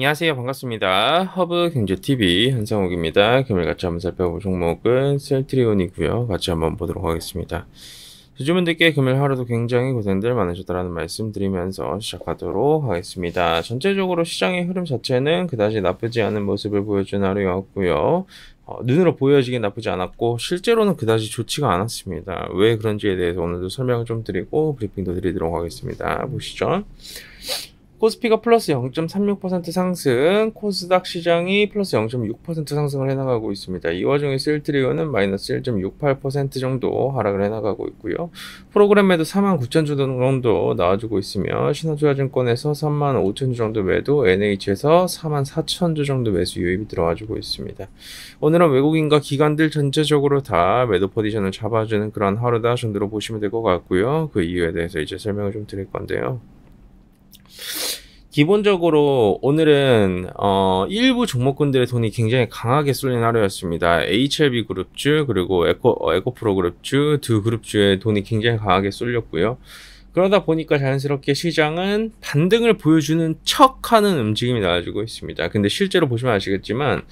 안녕하세요. 반갑습니다. 허브 경제TV 한상욱입니다. 금일 같이 한번 살펴볼 종목은 셀트리온이고요. 같이 한번 보도록 하겠습니다. 주주분들께 금일 하루도 굉장히 고생들 많으셨다라는 말씀 드리면서 시작하도록 하겠습니다. 전체적으로 시장의 흐름 자체는 그다지 나쁘지 않은 모습을 보여준 하루였고요. 어, 눈으로 보여지긴 나쁘지 않았고 실제로는 그다지 좋지가 않았습니다. 왜 그런지에 대해서 오늘도 설명을 좀 드리고 브리핑도 드리도록 하겠습니다. 보시죠. 코스피가 플러스 0.36% 상승, 코스닥 시장이 플러스 0.6% 상승을 해나가고 있습니다. 이 와중에 셀트리온은 마이너스 1.68% 정도 하락을 해나가고 있고요. 프로그램 에도 4만 9천 주 정도 나와주고 있으며 신한투자증권에서 3만 5천 주 정도 매도, NH에서 4만 4천 주 정도 매수 유입이 들어와주고 있습니다. 오늘은 외국인과 기관들 전체적으로 다 매도 포지션을 잡아주는 그런 하루다 정도로 보시면 될 것 같고요. 그 이유에 대해서 이제 설명을 좀 드릴 건데요. 기본적으로 오늘은 어, 일부 종목군들의 돈이 굉장히 강하게 쏠린 하루였습니다. HLB 그룹주 그리고 에코 어, 에코프로 그룹주 두 그룹주의 돈이 굉장히 강하게 쏠렸고요. 그러다 보니까 자연스럽게 시장은 반등을 보여주는 척하는 움직임이 나와지고 있습니다. 근데 실제로 보시면 아시겠지만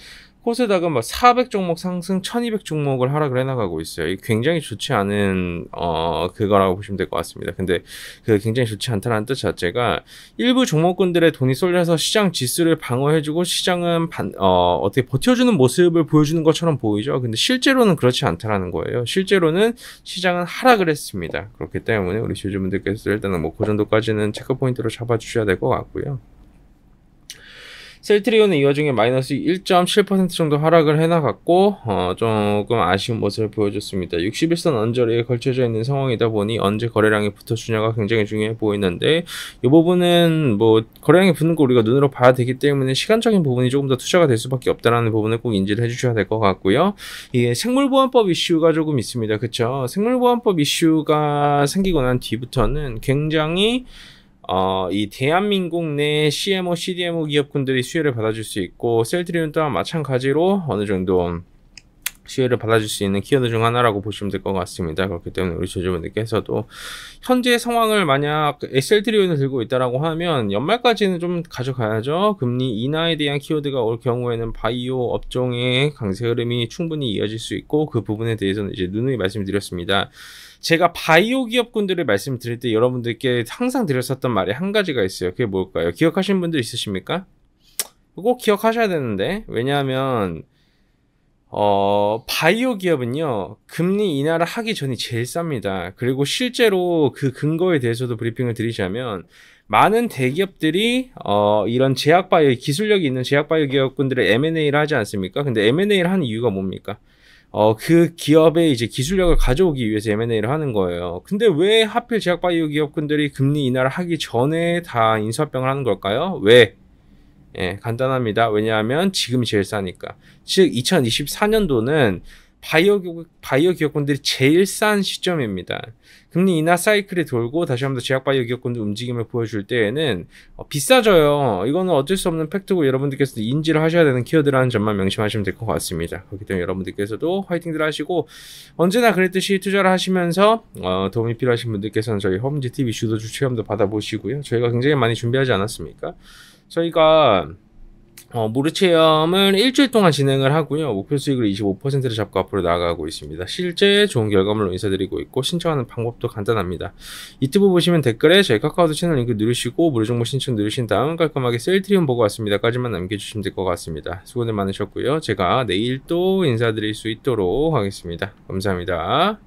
호세닥은 막 400종목 상승 1200종목을 하락을 해나가고 있어요. 굉장히 좋지 않은 어 그거라고 보시면 될 것 같습니다. 근데 그 굉장히 좋지 않다는 뜻 자체가 일부 종목군들의 돈이 쏠려서 시장 지수를 방어해주고 시장은 반, 어, 어떻게 버텨주는 모습을 보여주는 것처럼 보이죠. 근데 실제로는 그렇지 않다라는 거예요. 실제로는 시장은 하락을 했습니다. 그렇기 때문에 우리 주주분들께서 일단은 뭐그 정도까지는 체크 포인트로 잡아주셔야 될 것 같고요. 셀트리온은 이 와중에 마이너스 1.7% 정도 하락을 해나갔고 어, 조금 아쉬운 모습을 보여줬습니다. 61선 언저리에 걸쳐져 있는 상황이다 보니 언제 거래량이 붙어주냐가 굉장히 중요해 보이는데 이 부분은 뭐 거래량이 붙는 거 우리가 눈으로 봐야 되기 때문에 시간적인 부분이 조금 더 투자가 될 수밖에 없다는 부분을 꼭 인지를 해주셔야 될 것 같고요. 예, 생물보안법 이슈가 조금 있습니다. 그쵸? 생물보안법 이슈가 생기고 난 뒤부터는 굉장히 어, 이 대한민국 내 CMO, CDMO 기업군들이 수혜를 받아줄 수 있고 셀트리온 또한 마찬가지로 어느 정도 시혜를 받아줄 수 있는 키워드 중 하나라고 보시면 될 것 같습니다. 그렇기 때문에 우리 제조분들께서도 현재 상황을 만약 SL 트리온을 들고 있다라고 하면 연말까지는 좀 가져가야죠. 금리 인하에 대한 키워드가 올 경우에는 바이오 업종의 강세 흐름이 충분히 이어질 수 있고 그 부분에 대해서는 이제 누누이 말씀드렸습니다. 제가 바이오 기업군들을 말씀드릴 때 여러분들께 항상 드렸었던 말이 한 가지가 있어요. 그게 뭘까요? 기억하시는 분들 있으십니까? 꼭 기억하셔야 되는데 왜냐하면 어, 바이오 기업은요, 금리 인하를 하기 전이 제일 쌉니다. 그리고 실제로 그 근거에 대해서도 브리핑을 드리자면, 많은 대기업들이, 어, 이런 제약바이오, 기술력이 있는 제약바이오 기업군들의 M&A를 하지 않습니까? 근데 M&A를 하는 이유가 뭡니까? 어, 그 기업의 이제 기술력을 가져오기 위해서 M&A를 하는 거예요. 근데 왜 하필 제약바이오 기업군들이 금리 인하를 하기 전에 다 인수합병을 하는 걸까요? 왜? 예, 간단합니다. 왜냐하면 지금이 제일 싸니까. 즉 2024년도는 바이오, 바이오 기업군들이 제일 싼 시점입니다. 금리 인하 사이클이 돌고 다시 한번 제약 바이오 기업군들 움직임을 보여줄 때에는 어, 비싸져요. 이거는 어쩔 수 없는 팩트고 여러분들께서도 인지를 하셔야 되는 키워드라는 점만 명심하시면 될 것 같습니다. 그렇기 때문에 여러분들께서도 화이팅들 하시고 언제나 그랬듯이 투자를 하시면서 어, 도움이 필요하신 분들께서는 저희 홈지 TV 주도주 체험도 받아보시고요. 저희가 굉장히 많이 준비하지 않았습니까? 저희가 어, 모르체험은 일주일 동안 진행을 하고요. 목표 수익을 25%를 잡고 앞으로 나아가고 있습니다. 실제 좋은 결과물로 인사드리고 있고 신청하는 방법도 간단합니다. 유튜브 보시면 댓글에 저희 카카오톡 채널 링크 누르시고 무료 정보 신청 누르신 다음 깔끔하게 셀트리온 보고 왔습니다까지만 남겨주시면 될 것 같습니다. 수고들 많으셨고요. 제가 내일 또 인사드릴 수 있도록 하겠습니다. 감사합니다.